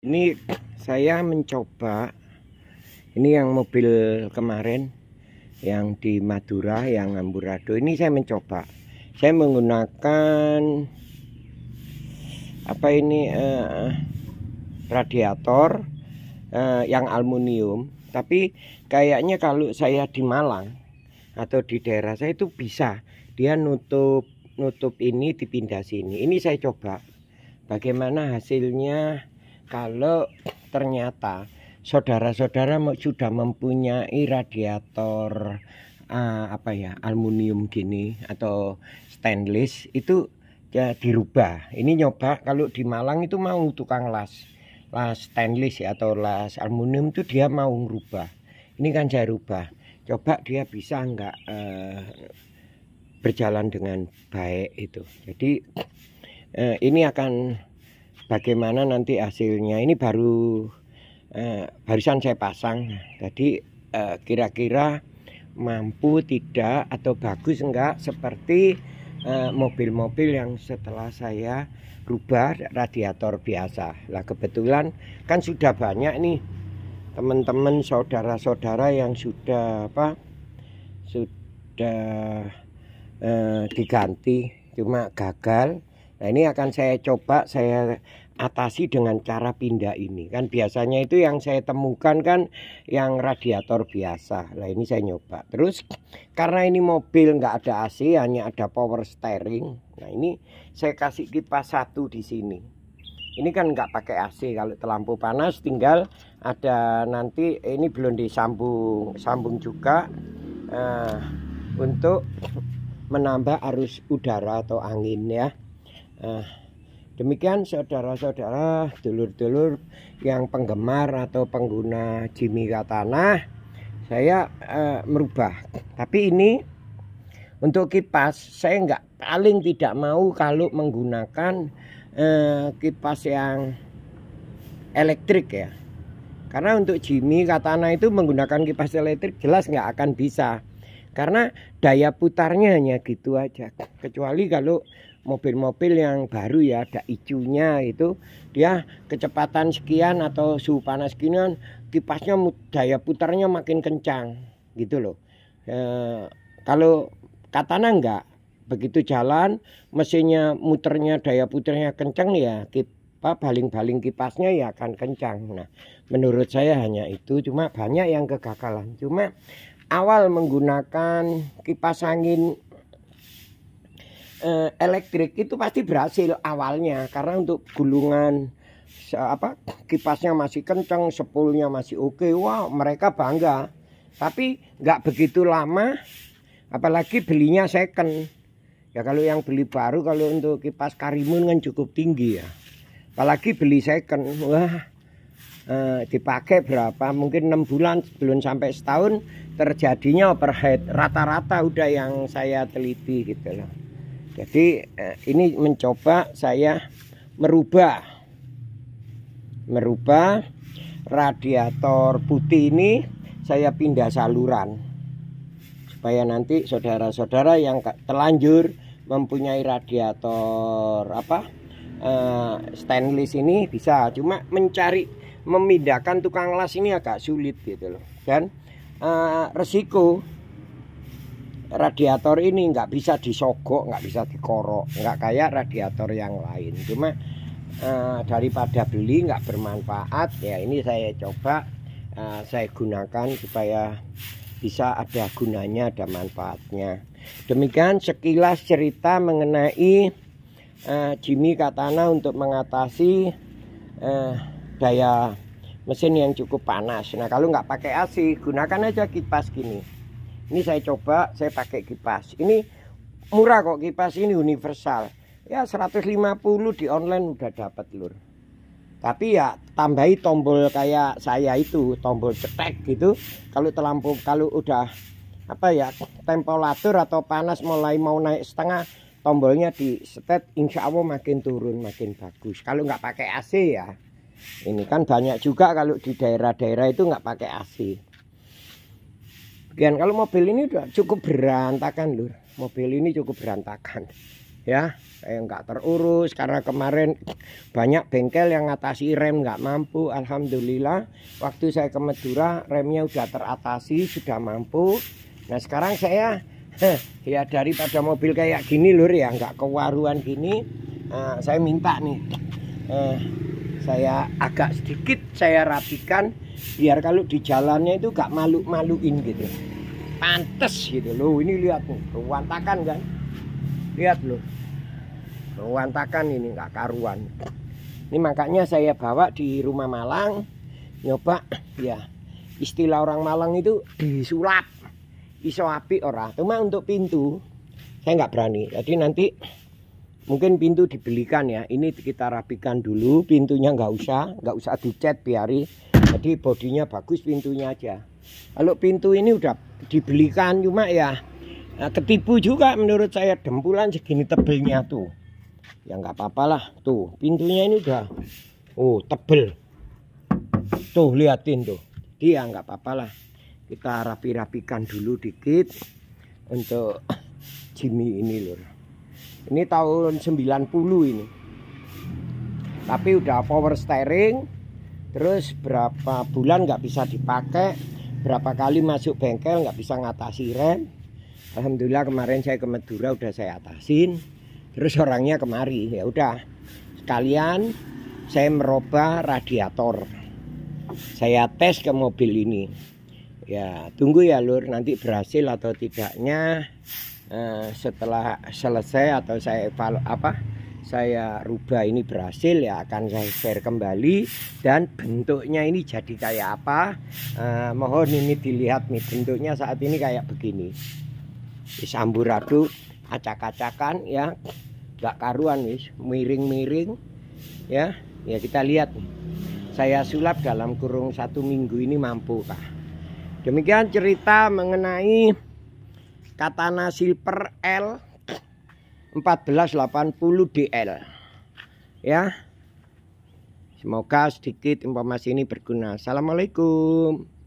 ini saya mencoba ini yang mobil kemarin yang di Madura yang Amburado ini saya mencoba saya menggunakan apa ini uh, radiator uh, yang aluminium tapi kayaknya kalau saya di Malang atau di daerah saya itu bisa dia nutup nutup ini dipindah sini ini saya coba bagaimana hasilnya kalau ternyata saudara-saudara sudah mempunyai radiator uh, apa ya aluminium gini atau stainless itu ya dirubah ini nyoba kalau di Malang itu mau tukang las las stainless ya atau las aluminium itu dia mau ngubah ini kan saya rubah coba dia bisa nggak uh, berjalan dengan baik itu jadi uh, ini akan bagaimana nanti hasilnya ini baru eh, barusan saya pasang jadi kira eh, kira-kira mampu tidak atau bagus enggak seperti mobil eh, mobil-mobil yang setelah saya rubah radiator biasa lah kebetulan kan sudah banyak nih teman-teman saudara-saudara yang sudah apa sudah eh, diganti cuma gagal nah ini akan saya coba saya atasi dengan cara pindah ini kan biasanya itu yang saya temukan kan yang radiator biasa lah ini saya nyoba terus karena ini mobil nggak ada AC hanya ada power steering nah ini saya kasih kipas satu di sini ini kan nggak pakai AC kalau terlampau panas tinggal ada nanti ini belum disambung sambung juga uh, untuk menambah arus udara atau angin ya uh, Demikian saudara-saudara, dulur-dulur yang penggemar atau pengguna Jimmy Katana, saya eh, merubah. Tapi ini untuk kipas, saya nggak paling tidak mau kalau menggunakan eh, kipas yang elektrik ya. Karena untuk Jimmy Katana itu menggunakan kipas elektrik jelas nggak akan bisa. Karena daya putarnya hanya gitu aja. Kecuali kalau mobil-mobil yang baru ya ada icunya itu dia kecepatan sekian atau suhu panas sekian kipasnya daya putarnya makin kencang gitu loh e, kalau katana enggak begitu jalan mesinnya muternya daya putarnya kencang ya kipas baling-baling kipasnya ya akan kencang nah menurut saya hanya itu cuma banyak yang kegagalan cuma awal menggunakan kipas angin uh, elektrik itu pasti berhasil awalnya karena untuk gulungan apa kipasnya masih kenceng sepulnya masih oke. Okay. wow, mereka bangga. Tapi nggak begitu lama apalagi belinya second. Ya kalau yang beli baru kalau untuk kipas Karimun kan cukup tinggi ya. Apalagi beli second. Wah, eh, dipakai berapa? Mungkin enam bulan belum sampai setahun terjadinya overhead. Rata-rata udah yang saya teliti gitu loh. Jadi eh, ini mencoba saya merubah merubah radiator putih ini saya pindah saluran supaya nanti saudara-saudara yang telanjur mempunyai radiator apa eh, stainless ini bisa cuma mencari memindahkan tukang las ini agak sulit gitu loh dan eh, resiko radiator ini nggak bisa disogok nggak bisa dikorok nggak kayak radiator yang lain cuma uh, daripada beli nggak bermanfaat ya ini saya coba uh, saya gunakan supaya bisa ada gunanya ada manfaatnya demikian sekilas cerita mengenai uh, Jimmy Katana untuk mengatasi uh, daya mesin yang cukup panas. Nah kalau nggak pakai AC gunakan aja kipas gini ini saya coba saya pakai kipas ini murah kok kipas ini universal ya 150 di online udah dapat lur tapi ya tambahi tombol kayak saya itu tombol cetek gitu kalau terlampau kalau udah apa ya temperatur atau panas mulai mau naik setengah tombolnya di setet insya Allah makin turun makin bagus kalau nggak pakai AC ya ini kan banyak juga kalau di daerah-daerah itu nggak pakai AC sekian. Kalau mobil ini udah cukup berantakan lur. Mobil ini cukup berantakan. Ya, kayak nggak terurus karena kemarin banyak bengkel yang ngatasi rem nggak mampu. Alhamdulillah, waktu saya ke Madura remnya udah teratasi, sudah mampu. Nah sekarang saya ya daripada mobil kayak gini lur ya nggak kewaruan gini, nah, saya minta nih. Eh, saya agak sedikit saya rapikan biar kalau di jalannya itu gak malu-maluin gitu pantes gitu loh ini lihat nih berantakan kan lihat loh berantakan ini nggak karuan ini makanya saya bawa di rumah Malang nyoba ya istilah orang Malang itu disulap iso api ora cuma untuk pintu saya nggak berani jadi nanti mungkin pintu dibelikan ya ini kita rapikan dulu pintunya nggak usah nggak usah dicet biari jadi bodinya bagus pintunya aja kalau pintu ini udah dibelikan cuma ya nah, ketipu juga menurut saya dempulan segini tebelnya tuh. Ya nggak apa-apalah tuh pintunya ini udah oh tebel. Tuh liatin tuh. Dia nggak apa-apalah. Kita rapi-rapikan dulu dikit untuk Jimmy ini lur. Ini tahun 90 ini. Tapi udah power steering terus berapa bulan nggak bisa dipakai berapa kali masuk bengkel nggak bisa ngatasi rem Alhamdulillah kemarin saya ke Madura udah saya atasin terus orangnya kemari ya udah sekalian saya merubah radiator saya tes ke mobil ini ya tunggu ya lur nanti berhasil atau tidaknya eh, setelah selesai atau saya evalu apa saya rubah ini berhasil ya akan saya share kembali dan bentuknya ini jadi kayak apa uh, mohon ini dilihat nih bentuknya saat ini kayak begini aduk acak-acakan ya gak karuan nih, miring-miring ya ya kita lihat nih. saya sulap dalam kurung satu minggu ini mampu kah demikian cerita mengenai katana silver L 1480DL ya semoga sedikit informasi ini berguna Assalamualaikum